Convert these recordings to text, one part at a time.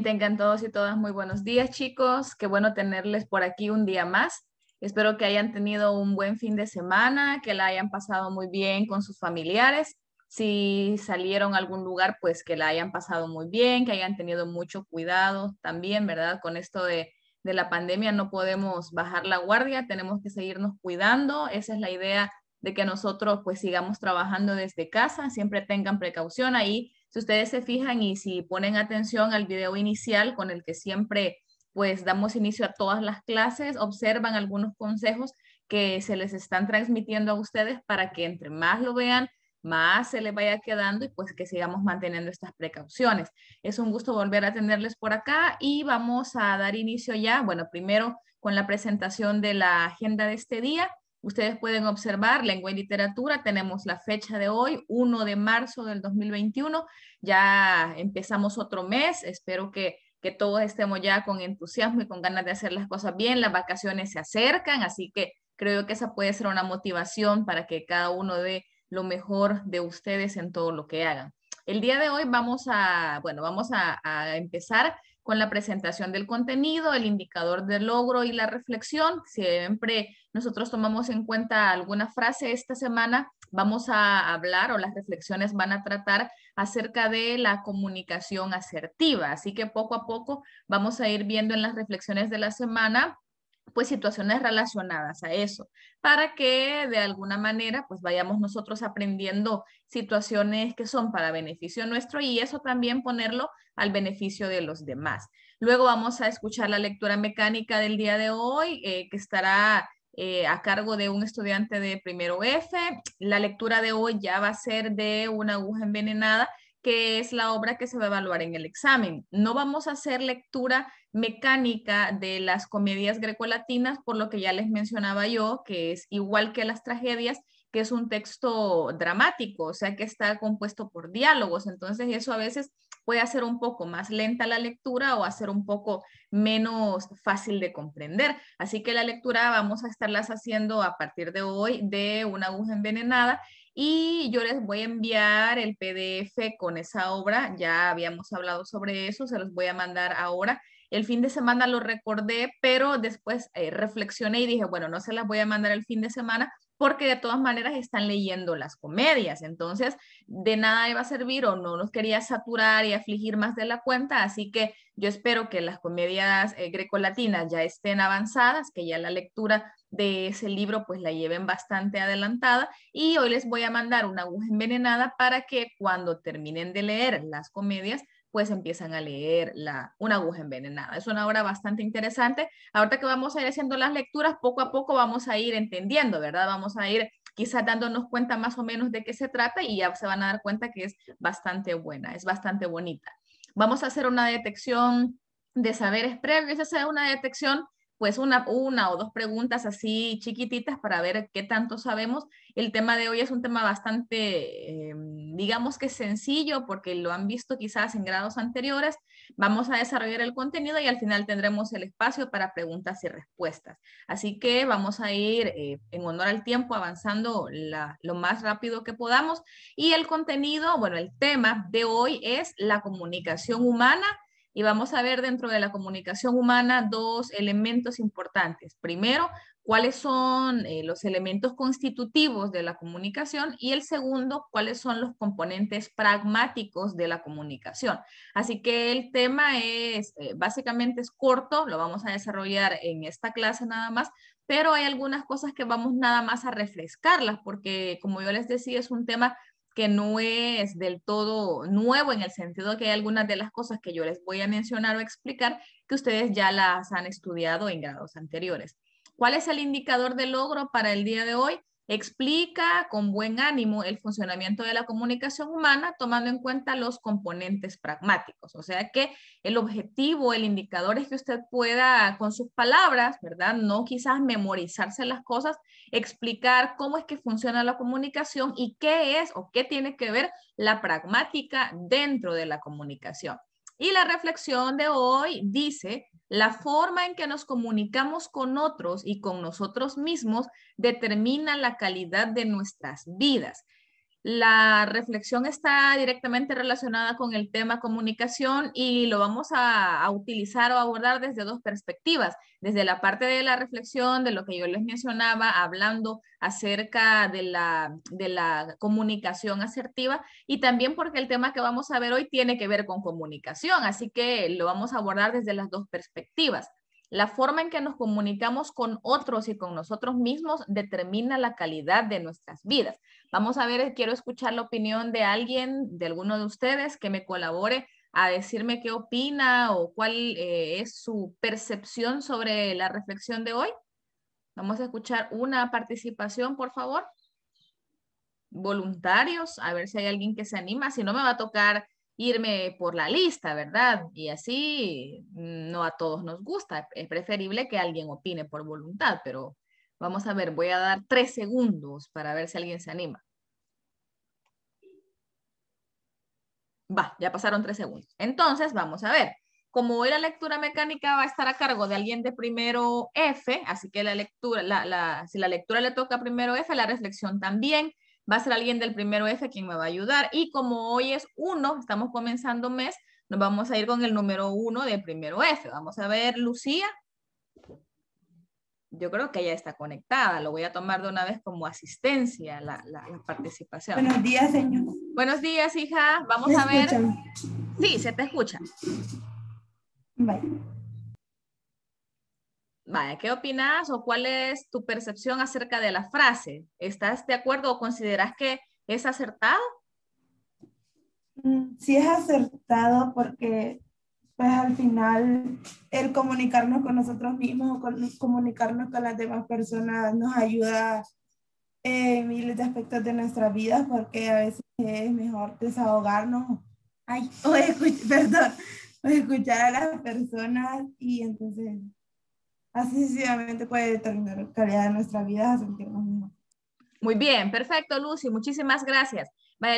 tengan todos y todas muy buenos días, chicos. Qué bueno tenerles por aquí un día más. Espero que hayan tenido un buen fin de semana, que la hayan pasado muy bien con sus familiares. Si salieron a algún lugar, pues que la hayan pasado muy bien, que hayan tenido mucho cuidado también, ¿verdad? Con esto de, de la pandemia no podemos bajar la guardia, tenemos que seguirnos cuidando. Esa es la idea de que nosotros pues sigamos trabajando desde casa, siempre tengan precaución ahí si ustedes se fijan y si ponen atención al video inicial con el que siempre pues damos inicio a todas las clases, observan algunos consejos que se les están transmitiendo a ustedes para que entre más lo vean, más se les vaya quedando y pues que sigamos manteniendo estas precauciones. Es un gusto volver a tenerles por acá y vamos a dar inicio ya, bueno, primero con la presentación de la agenda de este día Ustedes pueden observar, lengua y literatura, tenemos la fecha de hoy, 1 de marzo del 2021. Ya empezamos otro mes, espero que, todos estemos ya con entusiasmo y con ganas de hacer las cosas bien. Las vacaciones se acercan, así que creo que esa puede ser una motivación para que cada uno dé lo mejor de ustedes en todo lo que hagan. El día de hoy vamos a, bueno, vamos a empezar con la presentación del contenido, el indicador de logro y la reflexión. Siempre nosotros tomamos en cuenta alguna frase esta semana. Vamos a hablar o las reflexiones van a tratar acerca de la comunicación asertiva. Así que poco a poco vamos a ir viendo en las reflexiones de la semana pues situaciones relacionadas a eso, para que de alguna manera pues vayamos nosotros aprendiendo situaciones que son para beneficio nuestro y eso también ponerlo al beneficio de los demás. Luego vamos a escuchar la lectura mecánica del día de hoy, eh, que estará eh, a cargo de un estudiante de primero F. La lectura de hoy ya va a ser de una aguja envenenada que es la obra que se va a evaluar en el examen. No vamos a hacer lectura mecánica de las comedias grecolatinas, por lo que ya les mencionaba yo, que es igual que las tragedias, que es un texto dramático, o sea que está compuesto por diálogos, entonces eso a veces puede hacer un poco más lenta la lectura o hacer un poco menos fácil de comprender. Así que la lectura vamos a estarlas haciendo a partir de hoy de una aguja envenenada y yo les voy a enviar el PDF con esa obra, ya habíamos hablado sobre eso, se los voy a mandar ahora. El fin de semana lo recordé, pero después eh, reflexioné y dije, bueno, no se las voy a mandar el fin de semana porque de todas maneras están leyendo las comedias. Entonces, de nada iba a servir o no nos quería saturar y afligir más de la cuenta. Así que yo espero que las comedias eh, grecolatinas ya estén avanzadas, que ya la lectura de ese libro pues la lleven bastante adelantada y hoy les voy a mandar una aguja envenenada para que cuando terminen de leer las comedias pues empiezan a leer la, Una aguja envenenada. Es una obra bastante interesante. Ahorita que vamos a ir haciendo las lecturas, poco a poco vamos a ir entendiendo, ¿verdad? Vamos a ir quizás dándonos cuenta más o menos de qué se trata y ya se van a dar cuenta que es bastante buena, es bastante bonita. Vamos a hacer una detección de saberes previos, esa es una detección pues una, o dos preguntas así chiquititas para ver qué tanto sabemos. El tema de hoy es un tema bastante, eh, digamos que sencillo, porque lo han visto quizás en grados anteriores. Vamos a desarrollar el contenido y al final tendremos el espacio para preguntas y respuestas. Así que vamos a ir eh, en honor al tiempo avanzando lo más rápido que podamos. Y el contenido, bueno, el tema de hoy es la comunicación humana y vamos a ver dentro de la comunicación humana dos elementos importantes. Primero, cuáles son eh, los elementos constitutivos de la comunicación y el segundo, cuáles son los componentes pragmáticos de la comunicación. Así que el tema es, eh, básicamente es corto, lo vamos a desarrollar en esta clase nada más, pero hay algunas cosas que vamos nada más a refrescarlas porque, como yo les decía, es un tema que no es del todo nuevo en el sentido de que hay algunas de las cosas que yo les voy a mencionar o explicar que ustedes ya las han estudiado en grados anteriores. ¿Cuál es el indicador de logro para el día de hoy? Explica con buen ánimo el funcionamiento de la comunicación humana tomando en cuenta los componentes pragmáticos. O sea que el objetivo, el indicador es que usted pueda con sus palabras, ¿verdad? No quizás memorizarse las cosas, explicar cómo es que funciona la comunicación y qué es o qué tiene que ver la pragmática dentro de la comunicación. Y la reflexión de hoy dice, la forma en que nos comunicamos con otros y con nosotros mismos determina la calidad de nuestras vidas. La reflexión está directamente relacionada con el tema comunicación y lo vamos a, utilizar o abordar desde dos perspectivas, desde la parte de la reflexión, de lo que yo les mencionaba, hablando acerca de la, de la comunicación asertiva y también porque el tema que vamos a ver hoy tiene que ver con comunicación, así que lo vamos a abordar desde las dos perspectivas. La forma en que nos comunicamos con otros y con nosotros mismos determina la calidad de nuestras vidas. Vamos a ver, eh, quiero escuchar la opinión de alguien, de alguno de ustedes, que me colabore a decirme qué opina o cuál eh, es su percepción sobre la reflexión de hoy. Vamos a escuchar una participación, por favor. Voluntarios, a ver si hay alguien que se anima. Si no, me va a tocar irme por la lista, ¿verdad? Y así mm, no a todos nos gusta. Es preferible que alguien opine por voluntad, pero vamos a ver, voy a dar tres segundos para ver si alguien se anima. Va, ya pasaron tres segundos. Entonces, vamos a ver. Como hoy la lectura mecánica va a estar a cargo de alguien de primero F, así que la lectura, si la lectura le toca primero F, la reflexión también va a ser alguien del primero F quien me va a ayudar. Y como hoy es uno, estamos comenzando mes, nos vamos a ir con el número uno del primero F. Vamos a ver, Lucía. Yo creo que ella está conectada. Lo voy a tomar de una vez como asistencia la, participación. Buenos días, señor. Buenos días, hija. Vamos a ver. Sí, se te escucha. Bye. Vaya, ¿qué opinas o cuál es tu percepción acerca de la frase? ¿Estás de acuerdo o consideras que es acertado? Mm, sí es acertado porque pues al final el comunicarnos con nosotros mismos o con, comunicarnos con las demás personas nos ayuda en miles de aspectos de nuestra vida porque a veces es mejor desahogarnos ay, o escuchar a las personas y entonces Así sencillamente puede determinar la calidad de nuestra vida sentirnos Muy bien, perfecto, Lucy. Muchísimas gracias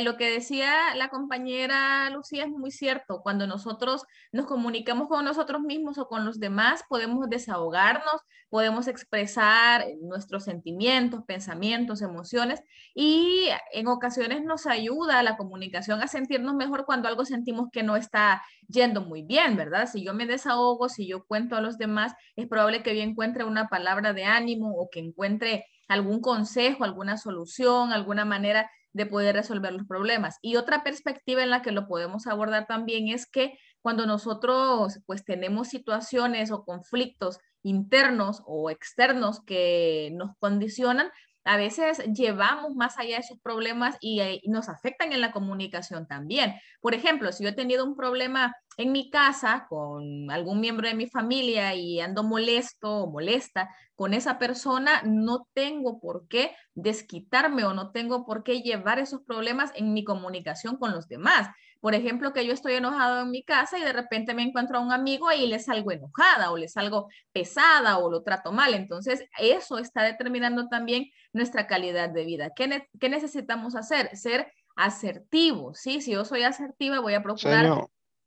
lo que decía la compañera Lucía es muy cierto. Cuando nosotros nos comunicamos con nosotros mismos o con los demás, podemos desahogarnos, podemos expresar eh, nuestros sentimientos, pensamientos, emociones y en ocasiones nos ayuda la comunicación a sentirnos mejor cuando algo sentimos que no está yendo muy bien, ¿verdad? Si yo me desahogo, si yo cuento a los demás, es probable que yo encuentre una palabra de ánimo o que encuentre algún consejo, alguna solución, alguna manera de poder resolver los problemas. Y otra perspectiva en la que lo podemos abordar también es que cuando nosotros pues tenemos situaciones o conflictos internos o externos que nos condicionan, a veces llevamos más allá de esos problemas eh, y, nos afectan en la comunicación también. Por ejemplo, si yo he tenido un problema en mi casa con algún miembro de mi familia y ando molesto o molesta con esa persona, no tengo por qué desquitarme o no tengo por qué llevar esos problemas en mi comunicación con los demás. Por ejemplo, que yo estoy enojado en mi casa y de repente me encuentro a un amigo y le salgo enojada o le salgo pesada o lo trato mal. Entonces, eso está determinando también nuestra calidad de vida. ¿Qué, necesitamos hacer? Ser asertivos. ¿sí? Si yo soy asertiva, voy a procurar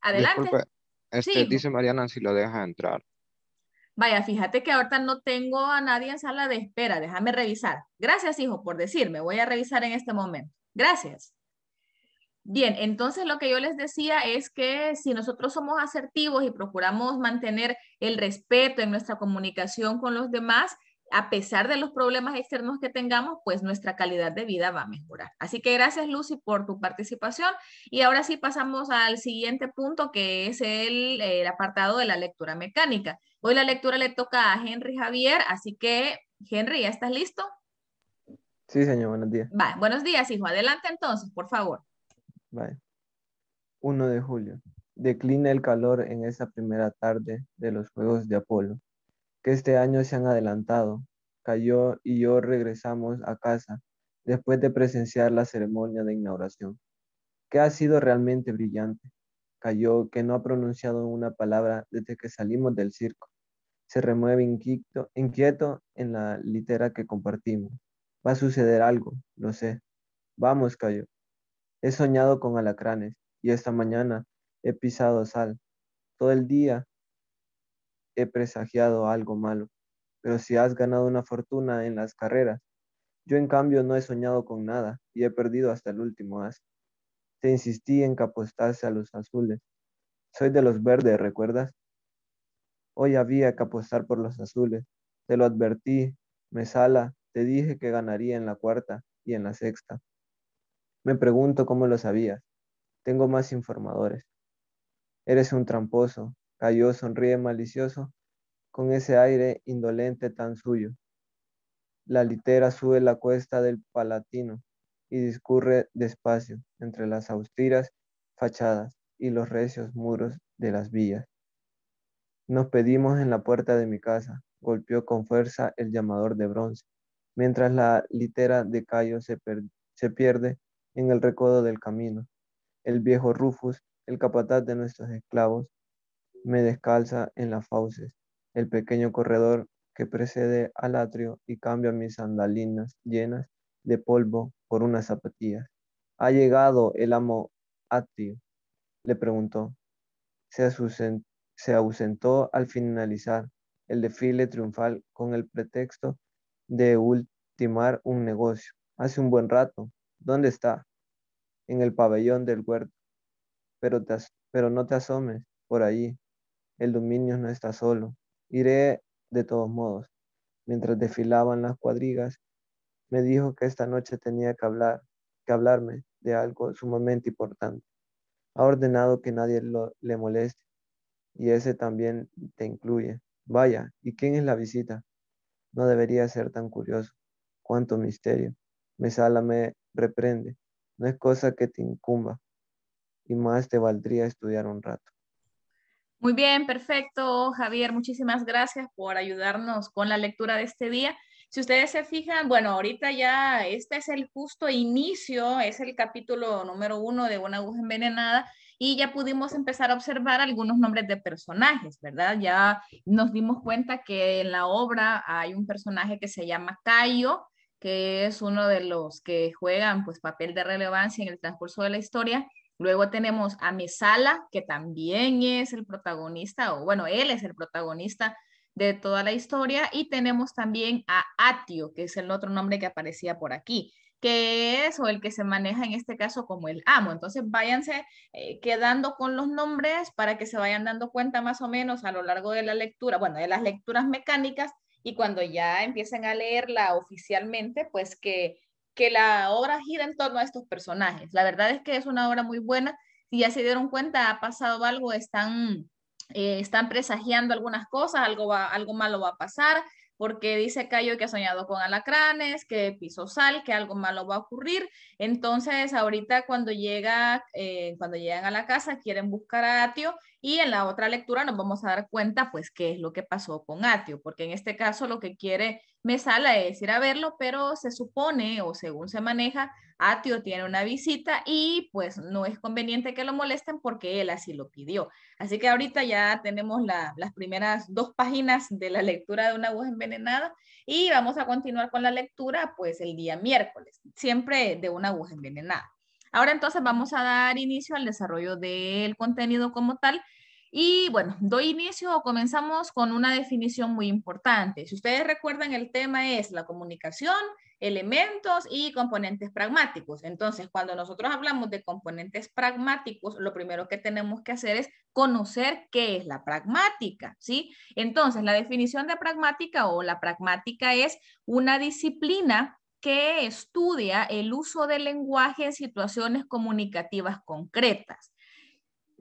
Adelante. Este, dice Mariana si lo deja entrar. Vaya, fíjate que ahorita no tengo a nadie en sala de espera. Déjame revisar. Gracias, hijo, por decirme. Voy a revisar en este momento. Gracias. Bien, entonces lo que yo les decía es que si nosotros somos asertivos y procuramos mantener el respeto en nuestra comunicación con los demás, a pesar de los problemas externos que tengamos, pues nuestra calidad de vida va a mejorar. Así que gracias Lucy por tu participación y ahora sí pasamos al siguiente punto que es el, apartado de la lectura mecánica. Hoy la lectura le toca a Henry Javier, así que Henry, ¿ya estás listo? Sí, señor, buenos días. buenos días, hijo. Adelante entonces, por favor. Vale. 1 de julio. Declina el calor en esa primera tarde de los Juegos de Apolo este año se han adelantado. Cayó y yo regresamos a casa después de presenciar la ceremonia de inauguración, que ha sido realmente brillante. Cayó que no ha pronunciado una palabra desde que salimos del circo. Se remueve inquieto, inquieto en la litera que compartimos. Va a suceder algo, lo sé. Vamos, Cayo. He soñado con alacranes y esta mañana he pisado sal. Todo el día he presagiado algo malo, pero si has ganado una fortuna en las carreras, yo en cambio no he soñado con nada y he perdido hasta el último as. Te insistí en que apostase a los azules. Soy de los verdes, ¿recuerdas? Hoy había que apostar por los azules. Te lo advertí, Me sala. te dije que ganaría en la cuarta y en la sexta. Me pregunto cómo lo sabías. Tengo más informadores. Eres un tramposo, Cayo sonríe malicioso, con ese aire indolente tan suyo. La litera sube la cuesta del Palatino y discurre despacio entre las austeras fachadas y los recios muros de las villas. Nos pedimos en la puerta de mi casa, golpeó con fuerza el llamador de bronce, mientras la litera de Cayo se, se pierde en el recodo del camino. El viejo Rufus, el capataz de nuestros esclavos, me descalza en las fauces, el pequeño corredor que precede al atrio y cambia mis sandalinas llenas de polvo por unas zapatillas. ¿Ha llegado el amo atrio? le preguntó. Se, ausentó al finalizar el desfile triunfal con el pretexto de ultimar un negocio. Hace un buen rato. ¿Dónde está? En el pabellón del huerto. Pero, pero no te asomes por allí. El dominio no está solo. Iré de todos modos. Mientras desfilaban las cuadrigas, me dijo que esta noche tenía que hablar, que hablarme de algo sumamente importante. Ha ordenado que nadie le moleste y ese también te incluye. Vaya, ¿y quién es la visita? No debería ser tan curioso. Cuánto misterio. sala, me reprende. No es cosa que te incumba. Y más te valdría estudiar un rato. Muy bien, perfecto. Javier, muchísimas gracias por ayudarnos con la lectura de este día. Si ustedes se fijan, bueno, ahorita ya este es el justo inicio, es el capítulo número uno de Una aguja envenenada y ya pudimos empezar a observar algunos nombres de personajes, ¿verdad? Ya nos dimos cuenta que en la obra hay un personaje que se llama Cayo, que es uno de los que juegan pues papel de relevancia en el transcurso de la historia Luego tenemos a Misala, que también es el protagonista, o bueno, él es el protagonista de toda la historia. Y tenemos también a Atio, que es el otro nombre que aparecía por aquí, que es o el que se maneja en este caso como el amo. Entonces váyanse eh, quedando con los nombres para que se vayan dando cuenta más o menos a lo largo de la lectura, bueno, de las lecturas mecánicas. Y cuando ya empiecen a leerla oficialmente, pues que que la obra gira en torno a estos personajes. La verdad es que es una obra muy buena. y ya se dieron cuenta, ha pasado algo, están, eh, están presagiando algunas cosas, algo, va, algo malo va a pasar, porque dice Cayo que ha soñado con alacranes, que pisó sal, que algo malo va a ocurrir. Entonces, ahorita cuando, llega, eh, cuando llegan a la casa, quieren buscar a Atio y en la otra lectura nos vamos a dar cuenta, pues, qué es lo que pasó con Atio, porque en este caso lo que quiere me sale a decir a verlo, pero se supone o según se maneja, Atio tiene una visita y pues no es conveniente que lo molesten porque él así lo pidió. Así que ahorita ya tenemos las primeras dos páginas de la lectura de una aguja envenenada y vamos a continuar con la lectura pues el día miércoles, siempre de una aguja envenenada. Ahora entonces vamos a dar inicio al desarrollo del contenido como tal y bueno, doy inicio o comenzamos con una definición muy importante. Si ustedes recuerdan, el tema es la comunicación, elementos y componentes pragmáticos. Entonces, cuando nosotros hablamos de componentes pragmáticos, lo primero que tenemos que hacer es conocer qué es la pragmática, ¿sí? Entonces, la definición de pragmática o la pragmática es una disciplina que estudia el uso del lenguaje en situaciones comunicativas concretas.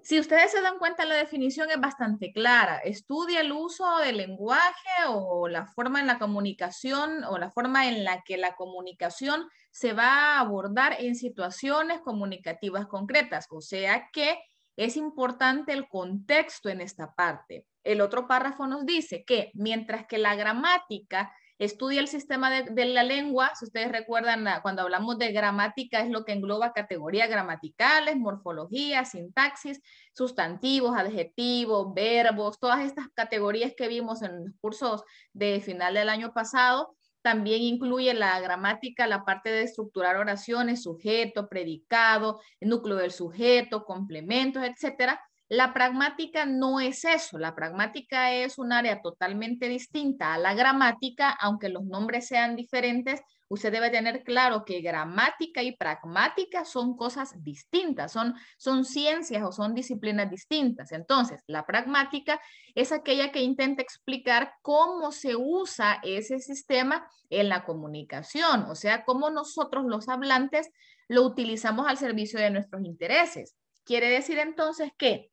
Si ustedes se dan cuenta, la definición es bastante clara. Estudia el uso del lenguaje o la forma en la comunicación o la forma en la que la comunicación se va a abordar en situaciones comunicativas concretas. O sea que es importante el contexto en esta parte. El otro párrafo nos dice que mientras que la gramática Estudia el sistema de, la lengua, si ustedes recuerdan, ah, cuando hablamos de gramática es lo que engloba categorías gramaticales, morfología, sintaxis, sustantivos, adjetivos, verbos, todas estas categorías que vimos en los cursos de final del año pasado, también incluye la gramática, la parte de estructurar oraciones, sujeto, predicado, núcleo del sujeto, complementos, etcétera. La pragmática no es eso, la pragmática es un área totalmente distinta a la gramática, aunque los nombres sean diferentes, usted debe tener claro que gramática y pragmática son cosas distintas, son, son ciencias o son disciplinas distintas. Entonces, la pragmática es aquella que intenta explicar cómo se usa ese sistema en la comunicación, o sea, cómo nosotros los hablantes lo utilizamos al servicio de nuestros intereses. Quiere decir entonces que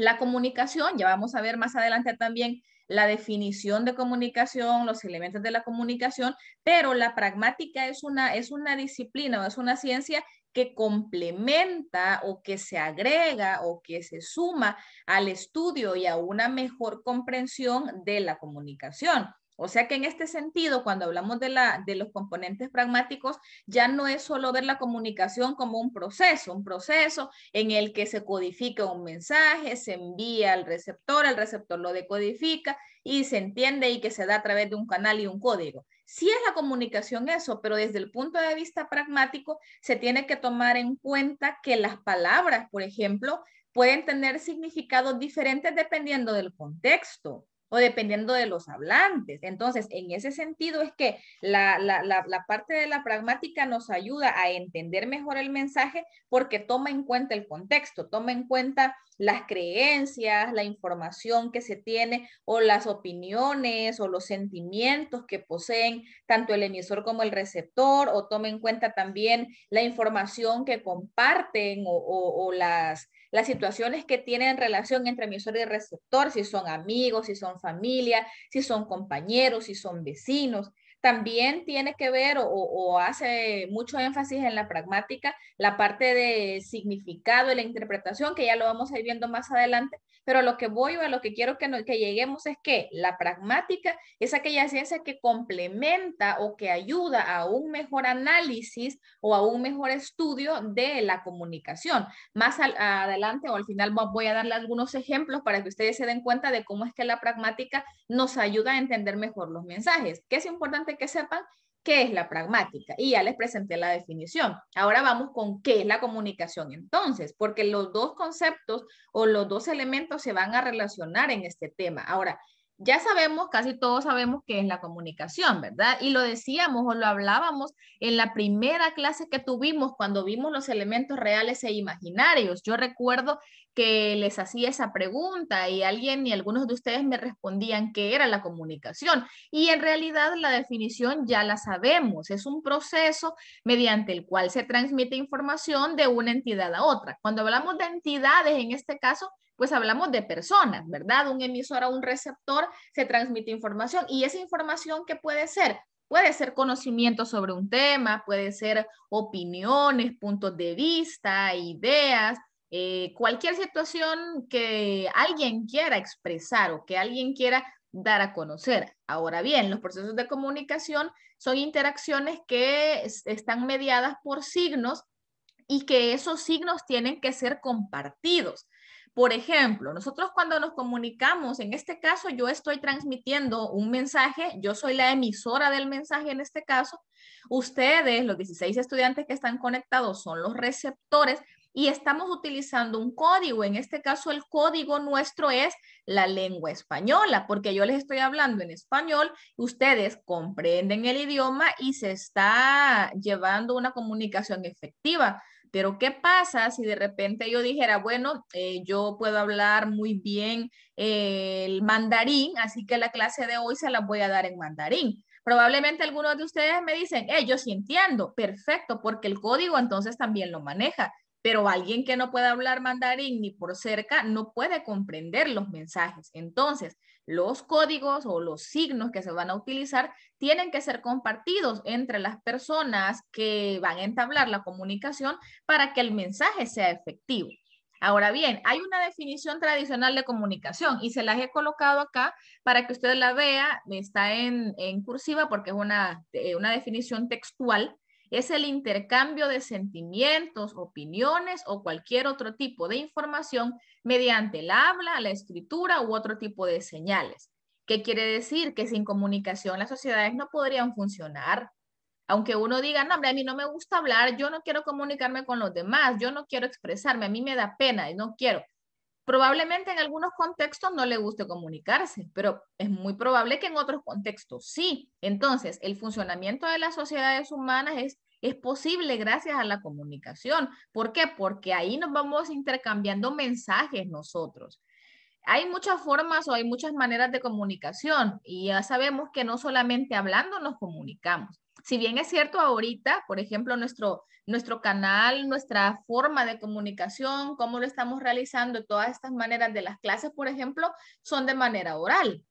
la comunicación, ya vamos a ver más adelante también la definición de comunicación, los elementos de la comunicación, pero la pragmática es una, es una disciplina o es una ciencia que complementa o que se agrega o que se suma al estudio y a una mejor comprensión de la comunicación. O sea que en este sentido, cuando hablamos de, los componentes pragmáticos, ya no es solo ver la comunicación como un proceso, un proceso en el que se codifica un mensaje, se envía al receptor, el receptor lo decodifica y se entiende y que se da a través de un canal y un código. Sí es la comunicación eso, pero desde el punto de vista pragmático se tiene que tomar en cuenta que las palabras, por ejemplo, pueden tener significados diferentes dependiendo del contexto o dependiendo de los hablantes. Entonces, en ese sentido es que la, parte de la pragmática nos ayuda a entender mejor el mensaje porque toma en cuenta el contexto, toma en cuenta las creencias, la información que se tiene o las opiniones o los sentimientos que poseen tanto el emisor como el receptor o tome en cuenta también la información que comparten o, las, las situaciones que tienen relación entre emisor y receptor, si son amigos, si son familia, si son compañeros, si son vecinos. También tiene que ver o, hace mucho énfasis en la pragmática, la parte de significado y la interpretación, que ya lo vamos a ir viendo más adelante, pero lo que voy o a lo que quiero que, que lleguemos es que la pragmática es aquella ciencia que complementa o que ayuda a un mejor análisis o a un mejor estudio de la comunicación. Más adelante o al final voy a darle algunos ejemplos para que ustedes se den cuenta de cómo es que la pragmática nos ayuda a entender mejor los mensajes. ¿Qué es importante que sepan qué es la pragmática. Y ya les presenté la definición. Ahora vamos con qué es la comunicación entonces, porque los dos conceptos o los dos elementos se van a relacionar en este tema. Ahora, ya sabemos, casi todos sabemos qué es la comunicación, ¿verdad? Y lo decíamos o lo hablábamos en la primera clase que tuvimos cuando vimos los elementos reales e imaginarios. Yo recuerdo que les hacía esa pregunta y alguien y algunos de ustedes me respondían que era la comunicación. Y en realidad la definición ya la sabemos, es un proceso mediante el cual se transmite información de una entidad a otra. Cuando hablamos de entidades, en este caso, pues hablamos de personas, ¿verdad? Un emisor a un receptor se transmite información y esa información que puede ser Puede ser conocimiento sobre un tema, puede ser opiniones, puntos de vista, ideas, eh, cualquier situación que alguien quiera expresar o que alguien quiera dar a conocer. Ahora bien, los procesos de comunicación son interacciones que están mediadas por signos y que esos signos tienen que ser compartidos. Por ejemplo, nosotros cuando nos comunicamos, en este caso yo estoy transmitiendo un mensaje, yo soy la emisora del mensaje en este caso, ustedes, los 16 estudiantes que están conectados, son los receptores y estamos utilizando un código. En este caso, el código nuestro es la lengua española, porque yo les estoy hablando en español, ustedes comprenden el idioma y se está llevando una comunicación efectiva. Pero ¿qué pasa si de repente yo dijera, bueno, eh, yo puedo hablar muy bien eh, el mandarín, así que la clase de hoy se la voy a dar en mandarín? Probablemente algunos de ustedes me dicen, eh, yo sí entiendo, perfecto, porque el código entonces también lo maneja pero alguien que no pueda hablar mandarín ni por cerca no puede comprender los mensajes. Entonces, los códigos o los signos que se van a utilizar tienen que ser compartidos entre las personas que van a entablar la comunicación para que el mensaje sea efectivo. Ahora bien, hay una definición tradicional de comunicación y se las he colocado acá para que usted la vea. Está en, cursiva porque es una, eh, una definición textual es el intercambio de sentimientos, opiniones o cualquier otro tipo de información mediante el habla, la escritura u otro tipo de señales. ¿Qué quiere decir? Que sin comunicación las sociedades no podrían funcionar. Aunque uno diga, no, hombre, a mí no me gusta hablar, yo no quiero comunicarme con los demás, yo no quiero expresarme, a mí me da pena y no quiero. Probablemente en algunos contextos no le guste comunicarse, pero es muy probable que en otros contextos sí. Entonces, el funcionamiento de las sociedades humanas es, posible gracias a la comunicación. ¿Por qué? Porque ahí nos vamos intercambiando mensajes nosotros. Hay muchas formas o hay muchas maneras de comunicación y ya sabemos que no solamente hablando nos comunicamos. Si bien es cierto ahorita, por ejemplo, nuestro, nuestro canal, nuestra forma de comunicación, cómo lo estamos realizando, todas estas maneras de las clases, por ejemplo, son de manera oral.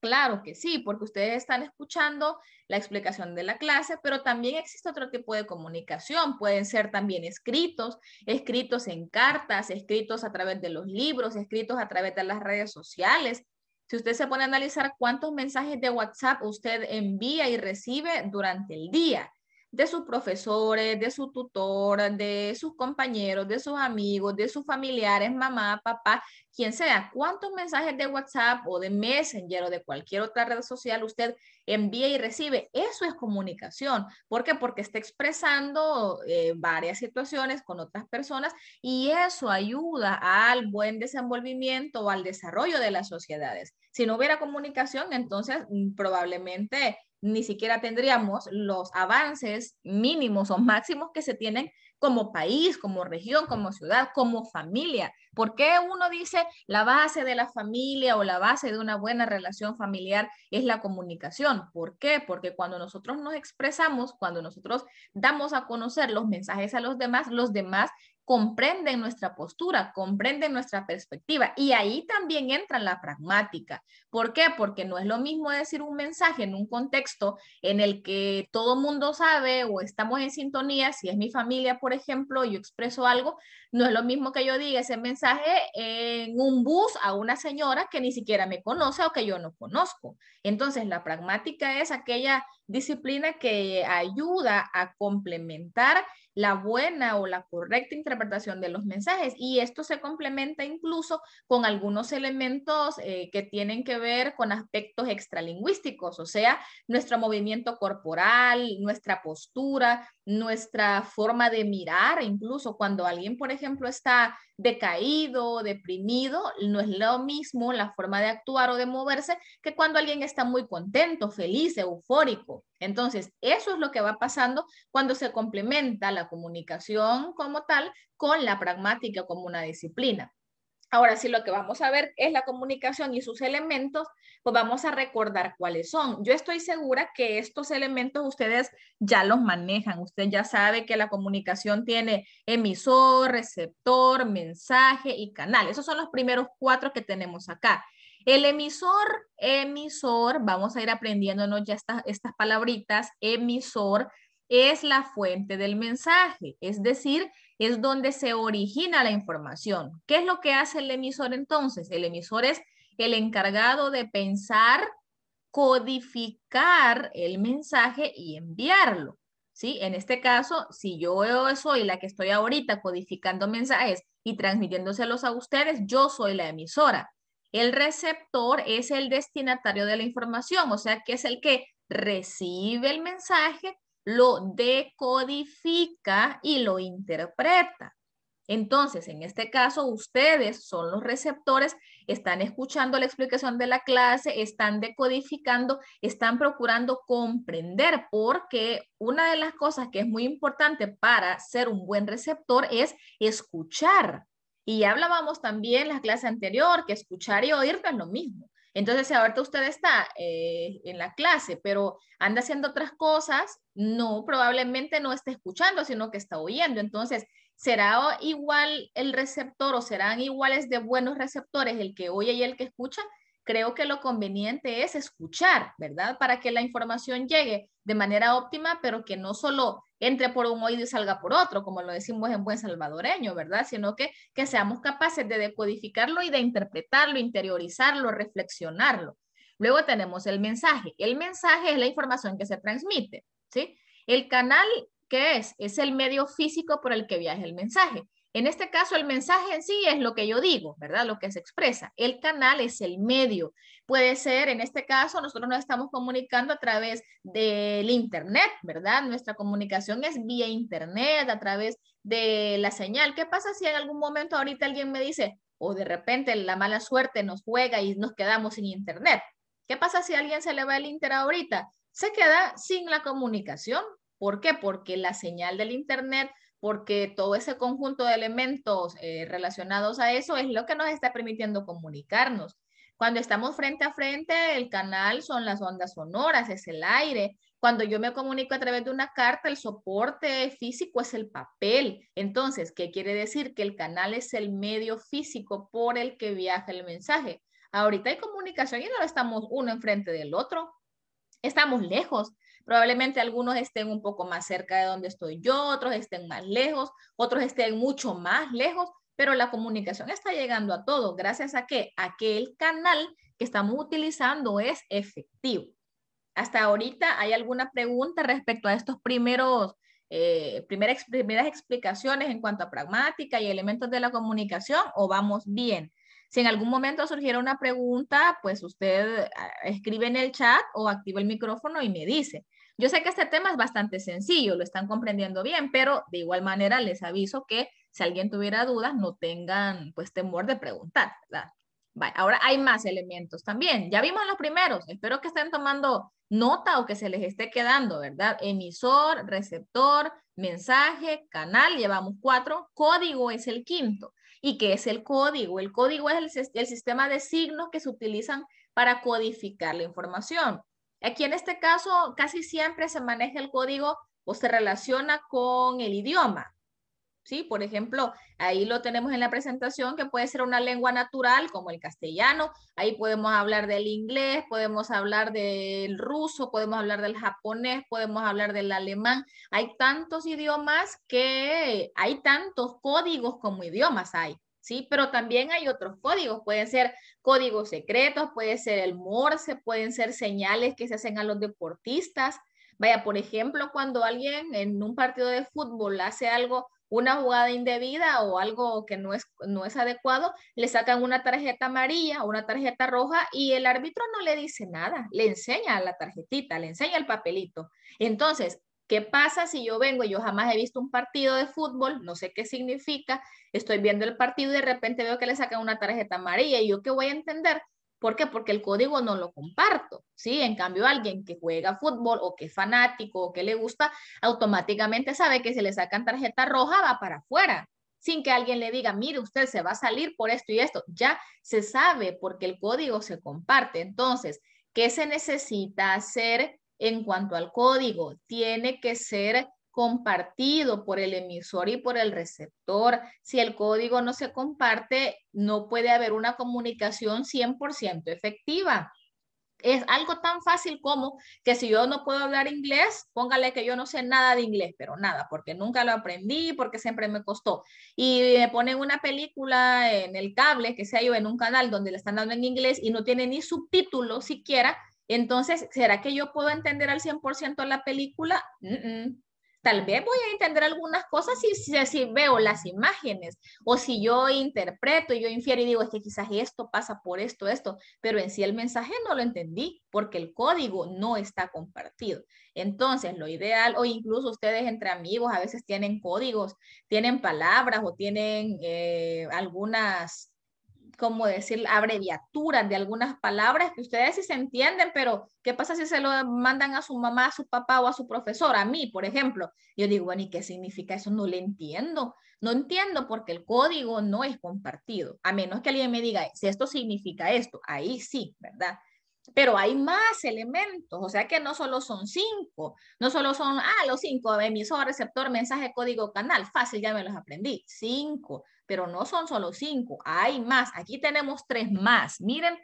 Claro que sí, porque ustedes están escuchando la explicación de la clase, pero también existe otro tipo de comunicación. Pueden ser también escritos, escritos en cartas, escritos a través de los libros, escritos a través de las redes sociales, si usted se pone a analizar cuántos mensajes de WhatsApp usted envía y recibe durante el día, de sus profesores, de su tutor, de sus compañeros, de sus amigos, de sus familiares, mamá, papá, quien sea. ¿Cuántos mensajes de WhatsApp o de Messenger o de cualquier otra red social usted envía y recibe? Eso es comunicación. ¿Por qué? Porque está expresando eh, varias situaciones con otras personas y eso ayuda al buen desenvolvimiento o al desarrollo de las sociedades. Si no hubiera comunicación, entonces mm, probablemente ni siquiera tendríamos los avances mínimos o máximos que se tienen como país, como región, como ciudad, como familia. ¿Por qué uno dice la base de la familia o la base de una buena relación familiar es la comunicación? ¿Por qué? Porque cuando nosotros nos expresamos, cuando nosotros damos a conocer los mensajes a los demás, los demás comprenden nuestra postura, comprenden nuestra perspectiva. Y ahí también entra la pragmática. ¿Por qué? Porque no es lo mismo decir un mensaje en un contexto en el que todo mundo sabe o estamos en sintonía. Si es mi familia, por ejemplo, yo expreso algo, no es lo mismo que yo diga ese mensaje en un bus a una señora que ni siquiera me conoce o que yo no conozco. Entonces, la pragmática es aquella disciplina que ayuda a complementar la buena o la correcta interpretación de los mensajes. Y esto se complementa incluso con algunos elementos eh, que tienen que ver con aspectos extralingüísticos, o sea, nuestro movimiento corporal, nuestra postura, nuestra forma de mirar, incluso cuando alguien, por ejemplo, está decaído, o deprimido, no es lo mismo la forma de actuar o de moverse que cuando alguien está muy contento, feliz, eufórico. Entonces, eso es lo que va pasando cuando se complementa la comunicación como tal con la pragmática como una disciplina. Ahora, si lo que vamos a ver es la comunicación y sus elementos, pues vamos a recordar cuáles son. Yo estoy segura que estos elementos ustedes ya los manejan. Usted ya sabe que la comunicación tiene emisor, receptor, mensaje y canal. Esos son los primeros cuatro que tenemos acá. El emisor, emisor, vamos a ir aprendiéndonos ya estas, estas palabritas. Emisor es la fuente del mensaje, es decir, es donde se origina la información. ¿Qué es lo que hace el emisor entonces? El emisor es el encargado de pensar, codificar el mensaje y enviarlo. ¿Sí? En este caso, si yo soy la que estoy ahorita codificando mensajes y transmitiéndoselos a ustedes, yo soy la emisora. El receptor es el destinatario de la información, o sea, que es el que recibe el mensaje lo decodifica y lo interpreta. Entonces, en este caso, ustedes son los receptores, están escuchando la explicación de la clase, están decodificando, están procurando comprender, porque una de las cosas que es muy importante para ser un buen receptor es escuchar. Y hablábamos también en la clase anterior que escuchar y oír no es lo mismo. Entonces, si ahorita usted está eh, en la clase, pero anda haciendo otras cosas, no, probablemente no esté escuchando, sino que está oyendo. Entonces, ¿será igual el receptor o serán iguales de buenos receptores el que oye y el que escucha? Creo que lo conveniente es escuchar, ¿verdad? Para que la información llegue de manera óptima, pero que no solo entre por un oído y salga por otro, como lo decimos en buen salvadoreño, ¿verdad? Sino que, seamos capaces de decodificarlo y de interpretarlo, interiorizarlo, reflexionarlo. Luego tenemos el mensaje. El mensaje es la información que se transmite, ¿sí? El canal, ¿qué es? Es el medio físico por el que viaja el mensaje. En este caso, el mensaje en sí es lo que yo digo, ¿verdad? Lo que se expresa. El canal es el medio. Puede ser, en este caso, nosotros nos estamos comunicando a través del Internet, ¿verdad? Nuestra comunicación es vía Internet, a través de la señal. ¿Qué pasa si en algún momento ahorita alguien me dice, o de repente la mala suerte nos juega y nos quedamos sin Internet? ¿Qué pasa si a alguien se le va el Inter ahorita? Se queda sin la comunicación. ¿Por qué? Porque la señal del Internet porque todo ese conjunto de elementos eh, relacionados a eso es lo que nos está permitiendo comunicarnos. Cuando estamos frente a frente, el canal son las ondas sonoras, es el aire. Cuando yo me comunico a través de una carta, el soporte físico es el papel. Entonces, ¿qué quiere decir? Que el canal es el medio físico por el que viaja el mensaje. Ahorita hay comunicación y no estamos uno enfrente del otro. Estamos lejos, Probablemente algunos estén un poco más cerca de donde estoy yo, otros estén más lejos, otros estén mucho más lejos, pero la comunicación está llegando a todos gracias a que aquel canal que estamos utilizando es efectivo. Hasta ahorita hay alguna pregunta respecto a estos primeros eh, primeras, primeras explicaciones en cuanto a pragmática y elementos de la comunicación o vamos bien? Si en algún momento surgiera una pregunta, pues usted ah, escribe en el chat o activa el micrófono y me dice. Yo sé que este tema es bastante sencillo, lo están comprendiendo bien, pero de igual manera les aviso que si alguien tuviera dudas, no tengan pues temor de preguntar, ¿verdad? ahora hay más elementos también. Ya vimos los primeros. Espero que estén tomando nota o que se les esté quedando, ¿verdad? Emisor, receptor, mensaje, canal, llevamos cuatro. Código es el quinto y qué es el código. El código es el sistema de signos que se utilizan para codificar la información. Aquí en este caso casi siempre se maneja el código o se relaciona con el idioma. ¿sí? Por ejemplo, ahí lo tenemos en la presentación que puede ser una lengua natural como el castellano, ahí podemos hablar del inglés, podemos hablar del ruso, podemos hablar del japonés, podemos hablar del alemán, hay tantos idiomas que hay tantos códigos como idiomas hay. Sí, pero también hay otros códigos, pueden ser códigos secretos, puede ser el morse, pueden ser señales que se hacen a los deportistas. Vaya, por ejemplo, cuando alguien en un partido de fútbol hace algo una jugada indebida o algo que no es, no es adecuado, le sacan una tarjeta amarilla o una tarjeta roja y el árbitro no le dice nada, le enseña la tarjetita, le enseña el papelito. Entonces, ¿Qué pasa si yo vengo? y Yo jamás he visto un partido de fútbol, no sé qué significa, estoy viendo el partido y de repente veo que le sacan una tarjeta amarilla y yo qué voy a entender ¿Por qué? Porque el código no lo comparto, ¿sí? En cambio, alguien que juega fútbol o que es fanático o que le gusta, automáticamente sabe que si le sacan tarjeta roja va para afuera, sin que alguien le diga, mire, usted se va a salir por esto y esto. Ya se sabe porque el código se comparte. Entonces, ¿qué se necesita hacer en cuanto al código? Tiene que ser compartido por el emisor y por el receptor. Si el código no se comparte, no puede haber una comunicación 100% efectiva. Es algo tan fácil como que si yo no puedo hablar inglés, póngale que yo no sé nada de inglés, pero nada, porque nunca lo aprendí, porque siempre me costó. Y me ponen una película en el cable, que sea yo en un canal donde le están dando en inglés y no tiene ni subtítulos siquiera, entonces, ¿será que yo puedo entender al 100% la película? Tal vez voy a entender algunas cosas si, si, veo las imágenes o si yo interpreto, yo infiero y digo, es que quizás esto pasa por esto, esto, pero en sí el mensaje no lo entendí porque el código no está compartido. Entonces, lo ideal, o incluso ustedes entre amigos a veces tienen códigos, tienen palabras o tienen eh, algunas como decir, abreviaturas de algunas palabras que ustedes sí se entienden, pero ¿qué pasa si se lo mandan a su mamá, a su papá o a su profesor? A mí, por ejemplo. Yo digo, bueno, ¿y qué significa eso? No le entiendo. No entiendo porque el código no es compartido, a menos que alguien me diga, si esto significa esto, ahí sí, ¿verdad? Pero hay más elementos, o sea que no solo son cinco, no solo son, ah, los cinco, emisor, receptor, mensaje, código, canal, fácil, ya me los aprendí, cinco, pero no son solo cinco, hay más. Aquí tenemos tres más. Miren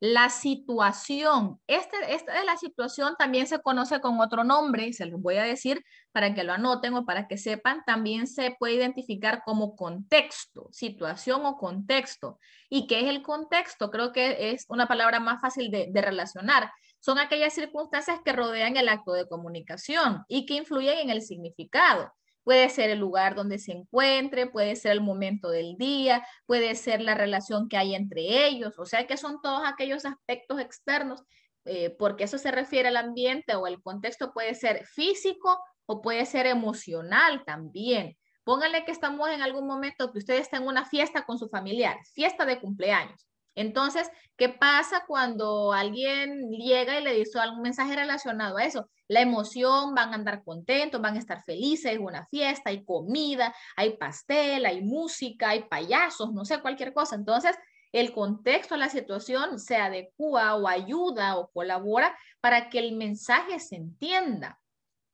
la situación. Este, esta es la situación, también se conoce con otro nombre, se los voy a decir para que lo anoten o para que sepan, también se puede identificar como contexto, situación o contexto. ¿Y qué es el contexto? Creo que es una palabra más fácil de, de relacionar. Son aquellas circunstancias que rodean el acto de comunicación y que influyen en el significado. Puede ser el lugar donde se encuentre, puede ser el momento del día, puede ser la relación que hay entre ellos, o sea que son todos aquellos aspectos externos, eh, porque eso se refiere al ambiente o el contexto puede ser físico o puede ser emocional también. Pónganle que estamos en algún momento que ustedes está en una fiesta con su familiar, fiesta de cumpleaños. Entonces, ¿qué pasa cuando alguien llega y le dice algún mensaje relacionado a eso? La emoción, van a andar contentos, van a estar felices, hay una fiesta, hay comida, hay pastel, hay música, hay payasos, no sé, cualquier cosa. Entonces, el contexto la situación se adecua o ayuda o colabora para que el mensaje se entienda.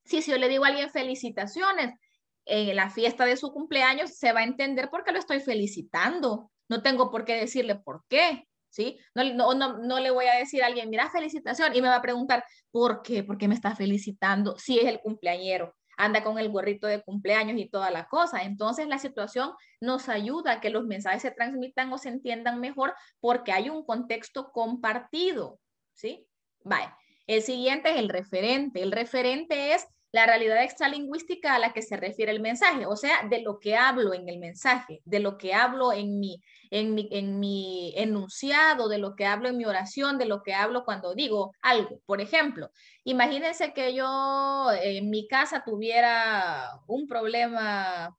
Si, yo le digo a alguien felicitaciones en eh, la fiesta de su cumpleaños, se va a entender porque lo estoy felicitando, no tengo por qué decirle por qué, ¿sí? No, le voy a decir a alguien, mira, felicitación, y me va a preguntar, ¿por qué? ¿Por qué me está felicitando si es el cumpleañero? Anda con el gorrito de cumpleaños y toda la cosa. Entonces, la situación nos ayuda a que los mensajes se transmitan o se entiendan mejor porque hay un contexto compartido, ¿sí? Vale. El siguiente es el referente. El referente es la realidad extralingüística a la que se refiere el mensaje, o sea, de lo que hablo en el mensaje, de lo que hablo en mi en mi, en mi enunciado, de lo que hablo en mi oración, de lo que hablo cuando digo algo. Por ejemplo, imagínense que yo eh, en mi casa tuviera un problema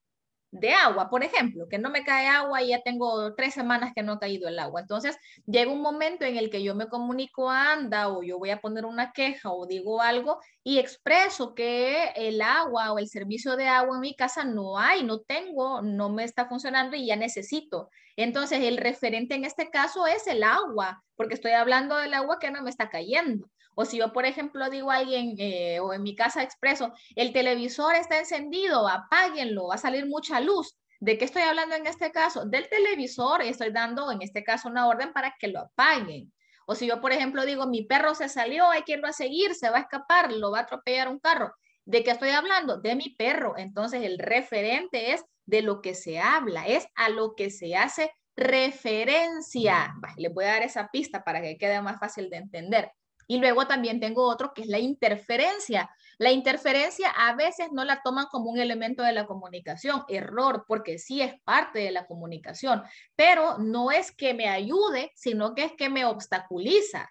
de agua, por ejemplo, que no me cae agua y ya tengo tres semanas que no ha caído el agua. Entonces, llega un momento en el que yo me comunico ANDA o yo voy a poner una queja o digo algo y expreso que el agua o el servicio de agua en mi casa no hay, no tengo, no me está funcionando y ya necesito. Entonces, el referente en este caso es el agua, porque estoy hablando del agua que no me está cayendo. O si yo, por ejemplo, digo a alguien, eh, o en mi casa expreso, el televisor está encendido, apáguenlo, va a salir mucha luz. ¿De qué estoy hablando en este caso? Del televisor, estoy dando en este caso una orden para que lo apaguen. O si yo, por ejemplo, digo, mi perro se salió, hay quien va a seguir, se va a escapar, lo va a atropellar un carro. ¿De qué estoy hablando? De mi perro. Entonces, el referente es de lo que se habla, es a lo que se hace referencia. Les voy a dar esa pista para que quede más fácil de entender. Y luego también tengo otro que es la interferencia. La interferencia a veces no la toman como un elemento de la comunicación, error, porque sí es parte de la comunicación, pero no es que me ayude, sino que es que me obstaculiza.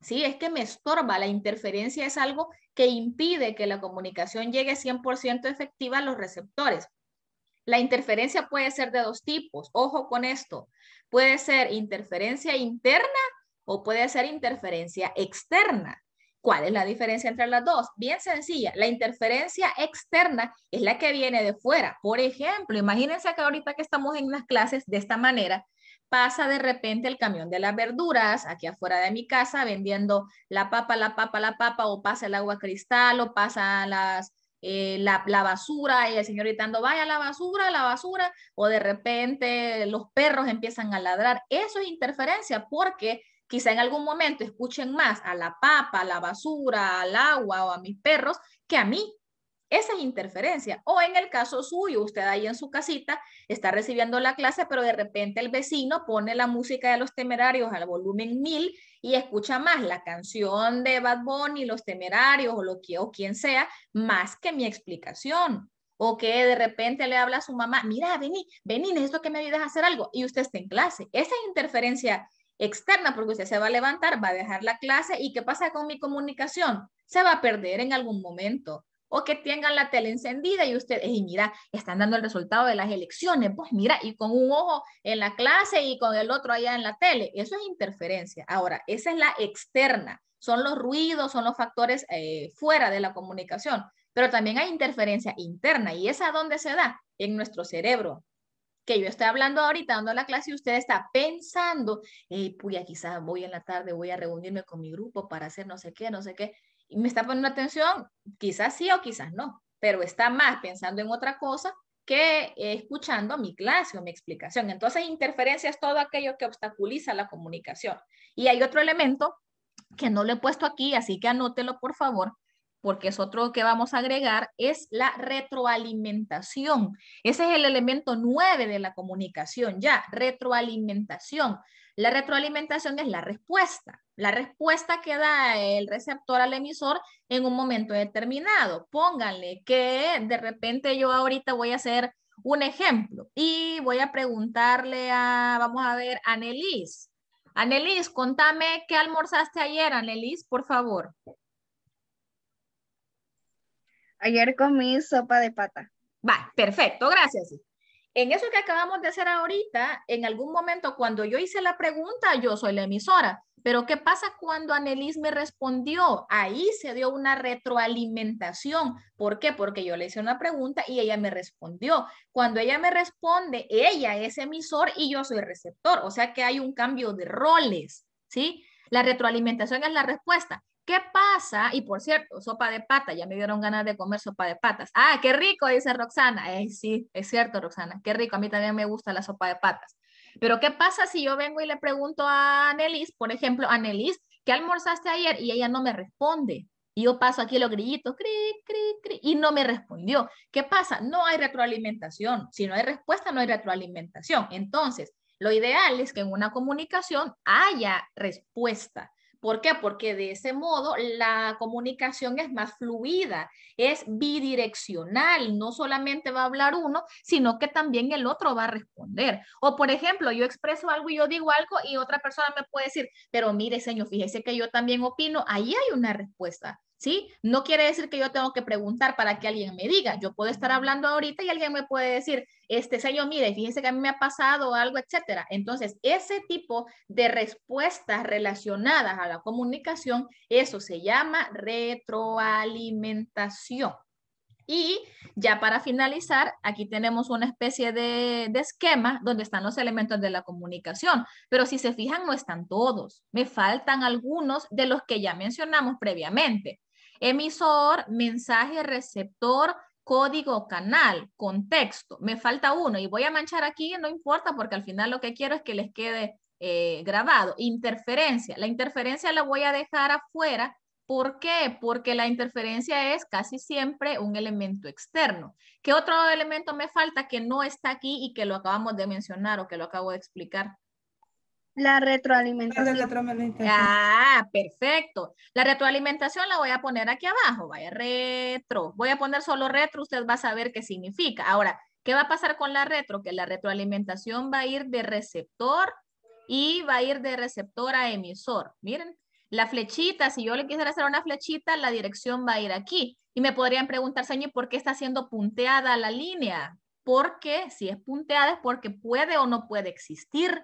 Sí, es que me estorba. La interferencia es algo que impide que la comunicación llegue 100% efectiva a los receptores. La interferencia puede ser de dos tipos. Ojo con esto. Puede ser interferencia interna o puede ser interferencia externa. ¿Cuál es la diferencia entre las dos? Bien sencilla, la interferencia externa es la que viene de fuera. Por ejemplo, imagínense que ahorita que estamos en las clases de esta manera, pasa de repente el camión de las verduras aquí afuera de mi casa vendiendo la papa, la papa, la papa, o pasa el agua cristal, o pasa las, eh, la, basura, y el señor gritando, vaya la basura, la basura, o de repente los perros empiezan a ladrar. Eso es interferencia porque quizá en algún momento escuchen más a la papa, a la basura, al agua o a mis perros que a mí. Esa es interferencia. O en el caso suyo, usted ahí en su casita está recibiendo la clase, pero de repente el vecino pone la música de los temerarios al volumen 1000 y escucha más la canción de Bad Bunny, los temerarios o, lo que, o quien sea, más que mi explicación. O que de repente le habla a su mamá, mira, vení, vení, necesito que me ayudes a hacer algo. Y usted está en clase. Esa es interferencia externa, porque usted se va a levantar, va a dejar la clase y ¿qué pasa con mi comunicación? Se va a perder en algún momento. O que tengan la tele encendida y ustedes, y mira, están dando el resultado de las elecciones, pues mira, y con un ojo en la clase y con el otro allá en la tele. Eso es interferencia. Ahora, esa es la externa. Son los ruidos, son los factores eh, fuera de la comunicación. Pero también hay interferencia interna y esa donde se da? En nuestro cerebro, que yo estoy hablando ahorita, dando la clase y usted está pensando, pues puya, quizás voy en la tarde, voy a reunirme con mi grupo para hacer no sé qué, no sé qué, y me está poniendo atención, quizás sí o quizás no, pero está más pensando en otra cosa que escuchando mi clase o mi explicación. Entonces, interferencia es todo aquello que obstaculiza la comunicación. Y hay otro elemento que no lo he puesto aquí, así que anótelo, por favor, porque es otro que vamos a agregar, es la retroalimentación. Ese es el elemento nueve de la comunicación, ya, retroalimentación. La retroalimentación es la respuesta, la respuesta que da el receptor al emisor en un momento determinado. Pónganle que de repente yo ahorita voy a hacer un ejemplo y voy a preguntarle a, vamos a ver, Anelis. Anelis, contame qué almorzaste ayer, Anelis, por favor. Ayer comí sopa de pata. Va, perfecto, gracias. En eso que acabamos de hacer ahorita, en algún momento cuando yo hice la pregunta, yo soy la emisora. Pero ¿qué pasa cuando Anelis me respondió? Ahí se dio una retroalimentación. ¿Por qué? Porque yo le hice una pregunta y ella me respondió. Cuando ella me responde, ella es emisor y yo soy receptor. O sea que hay un cambio de roles, ¿sí? La retroalimentación es la respuesta. ¿Qué pasa? Y por cierto, sopa de patas, ya me dieron ganas de comer sopa de patas. Ah, qué rico, dice Roxana. Eh, sí, es cierto, Roxana, qué rico, a mí también me gusta la sopa de patas. Pero ¿qué pasa si yo vengo y le pregunto a Annelies, por ejemplo, Annelies, ¿qué almorzaste ayer? Y ella no me responde. Y yo paso aquí los grillitos, cri, cri, cri, y no me respondió. ¿Qué pasa? No hay retroalimentación. Si no hay respuesta, no hay retroalimentación. Entonces, lo ideal es que en una comunicación haya respuesta. ¿Por qué? Porque de ese modo la comunicación es más fluida, es bidireccional, no solamente va a hablar uno, sino que también el otro va a responder. O por ejemplo, yo expreso algo y yo digo algo y otra persona me puede decir, pero mire señor, fíjese que yo también opino, ahí hay una respuesta. ¿sí? No quiere decir que yo tengo que preguntar para que alguien me diga. Yo puedo estar hablando ahorita y alguien me puede decir, este señor, mire, fíjense que a mí me ha pasado algo, etcétera. Entonces, ese tipo de respuestas relacionadas a la comunicación, eso se llama retroalimentación. Y ya para finalizar, aquí tenemos una especie de, de, esquema donde están los elementos de la comunicación, pero si se fijan no están todos, me faltan algunos de los que ya mencionamos previamente. Emisor, mensaje, receptor, código, canal, contexto. Me falta uno y voy a manchar aquí, no importa, porque al final lo que quiero es que les quede eh, grabado. Interferencia. La interferencia la voy a dejar afuera. ¿Por qué? Porque la interferencia es casi siempre un elemento externo. ¿Qué otro elemento me falta que no está aquí y que lo acabamos de mencionar o que lo acabo de explicar? La retroalimentación. Ah, perfecto. La retroalimentación la voy a poner aquí abajo, vaya, retro. Voy a poner solo retro, usted va a saber qué significa. Ahora, ¿qué va a pasar con la retro? Que la retroalimentación va a ir de receptor y va a ir de receptor a emisor. Miren, la flechita, si yo le quisiera hacer una flechita, la dirección va a ir aquí. Y me podrían preguntar, señor, ¿por qué está siendo punteada la línea? Porque si es punteada es porque puede o no puede existir.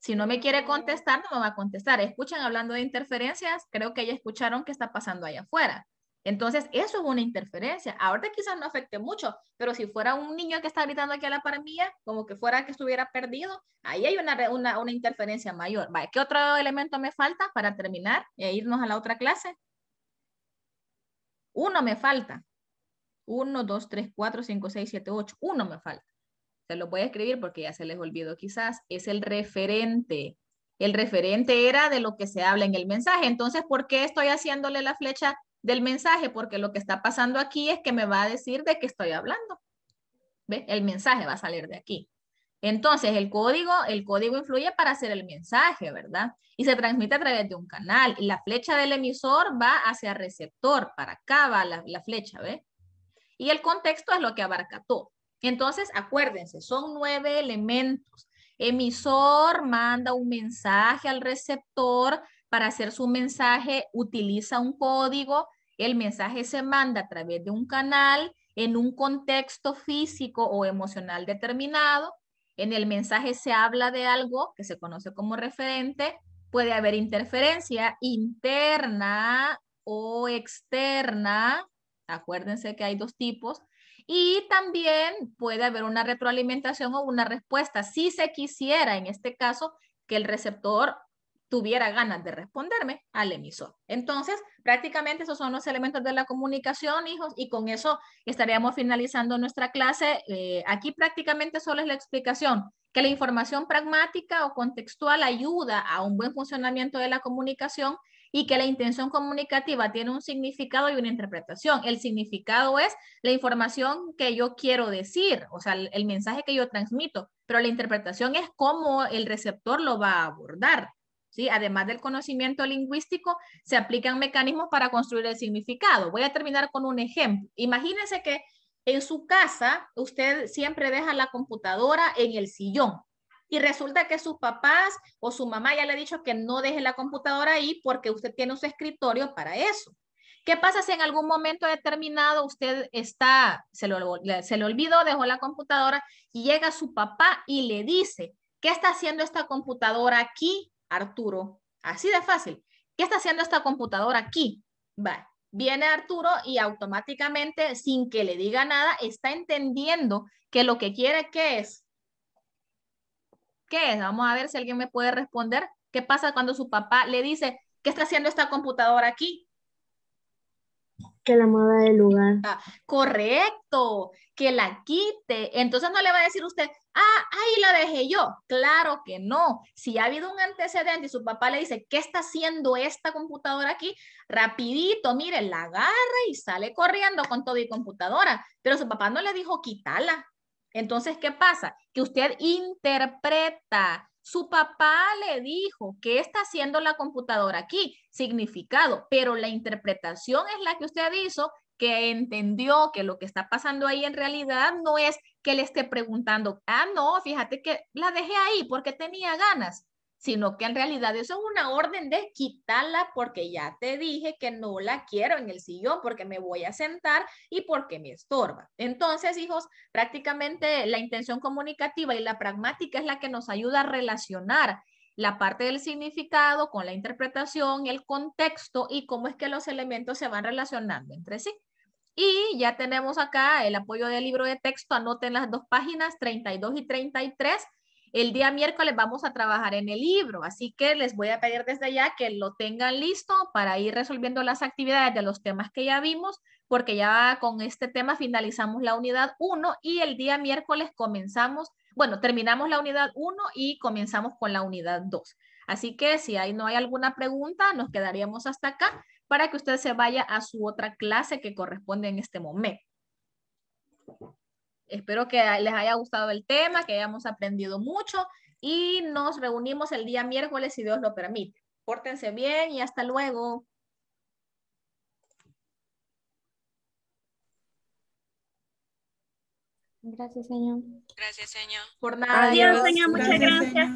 Si no me quiere contestar, no me va a contestar. Escuchan hablando de interferencias, creo que ya escucharon qué está pasando allá afuera. Entonces, eso es una interferencia. Ahorita quizás no afecte mucho, pero si fuera un niño que está gritando aquí a la parmilla, como que fuera que estuviera perdido, ahí hay una, una, interferencia mayor. Vale, ¿Qué otro elemento me falta para terminar e irnos a la otra clase? Uno me falta. Uno, dos, tres, cuatro, cinco, seis, siete, ocho. Uno me falta. Te lo voy a escribir porque ya se les olvidó quizás, es el referente. El referente era de lo que se habla en el mensaje. Entonces, ¿por qué estoy haciéndole la flecha del mensaje? Porque lo que está pasando aquí es que me va a decir de qué estoy hablando. ¿Ve? El mensaje va a salir de aquí. Entonces, el código, el código influye para hacer el mensaje, ¿verdad? Y se transmite a través de un canal. La flecha del emisor va hacia receptor, para acá va la, la flecha, ¿ve? Y el contexto es lo que abarca todo. Entonces, acuérdense, son nueve elementos. Emisor manda un mensaje al receptor. Para hacer su mensaje utiliza un código. El mensaje se manda a través de un canal en un contexto físico o emocional determinado. En el mensaje se habla de algo que se conoce como referente. Puede haber interferencia interna o externa. Acuérdense que hay dos tipos. Y también puede haber una retroalimentación o una respuesta, si se quisiera en este caso que el receptor tuviera ganas de responderme al emisor. Entonces, prácticamente esos son los elementos de la comunicación, hijos, y con eso estaríamos finalizando nuestra clase. Eh, aquí prácticamente solo es la explicación, que la información pragmática o contextual ayuda a un buen funcionamiento de la comunicación y que la intención comunicativa tiene un significado y una interpretación. El significado es la información que yo quiero decir, o sea, el, mensaje que yo transmito, pero la interpretación es cómo el receptor lo va a abordar. ¿Sí? Además del conocimiento lingüístico, se aplican mecanismos para construir el significado. Voy a terminar con un ejemplo. Imagínense que en su casa usted siempre deja la computadora en el sillón y resulta que sus papás o su mamá ya le ha dicho que no deje la computadora ahí porque usted tiene su escritorio para eso. ¿Qué pasa si en algún momento determinado usted está, se, le olvidó, dejó la computadora y llega su papá y le dice, ¿qué está haciendo esta computadora aquí, Arturo? Así de fácil. ¿Qué está haciendo esta computadora aquí? Va, viene Arturo y automáticamente, sin que le diga nada, está entendiendo que lo que quiere que es ¿Qué es? Vamos a ver si alguien me puede responder. ¿Qué pasa cuando su papá le dice, ¿qué está haciendo esta computadora aquí? Que la mueva del lugar. Ah, correcto, que la quite. Entonces no le va a decir usted, ah, ahí la dejé yo. Claro que no. Si ha habido un antecedente y su papá le dice, ¿qué está haciendo esta computadora aquí? Rapidito, mire, la agarra y sale corriendo con todo y computadora. Pero su papá no le dijo, quítala. Entonces, ¿qué pasa? Que usted interpreta. Su papá le dijo, ¿qué está haciendo la computadora aquí? Significado, pero la interpretación es la que usted hizo, que entendió que lo que está pasando ahí en realidad no es que le esté preguntando, ah, no, fíjate que la dejé ahí porque tenía ganas sino que en realidad eso es una orden de quitarla porque ya te dije que no la quiero en el sillón porque me voy a sentar y porque me estorba. Entonces, hijos, prácticamente la intención comunicativa y la pragmática es la que nos ayuda a relacionar la parte del significado con la interpretación, el contexto y cómo es que los elementos se van relacionando entre sí. Y ya tenemos acá el apoyo del libro de texto, anoten las dos páginas 32 y 33 el día miércoles vamos a trabajar en el libro, así que les voy a pedir desde ya que lo tengan listo para ir resolviendo las actividades de los temas que ya vimos, porque ya con este tema finalizamos la unidad 1 y el día miércoles comenzamos, bueno, terminamos la unidad 1 y comenzamos con la unidad 2. Así que si ahí no hay alguna pregunta, nos quedaríamos hasta acá para que usted se vaya a su otra clase que corresponde en este momento. Espero que les haya gustado el tema, que hayamos aprendido mucho y nos reunimos el día miércoles si Dios lo permite. Pórtense bien y hasta luego. Gracias, señor. Gracias, señor. Por nada. Adiós, señor. Muchas gracias.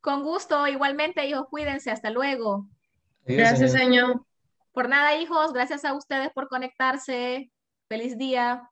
Con gusto. Igualmente, hijos, cuídense. Hasta luego. gracias, señor. Por nada, hijos. Gracias a ustedes por conectarse. Feliz día.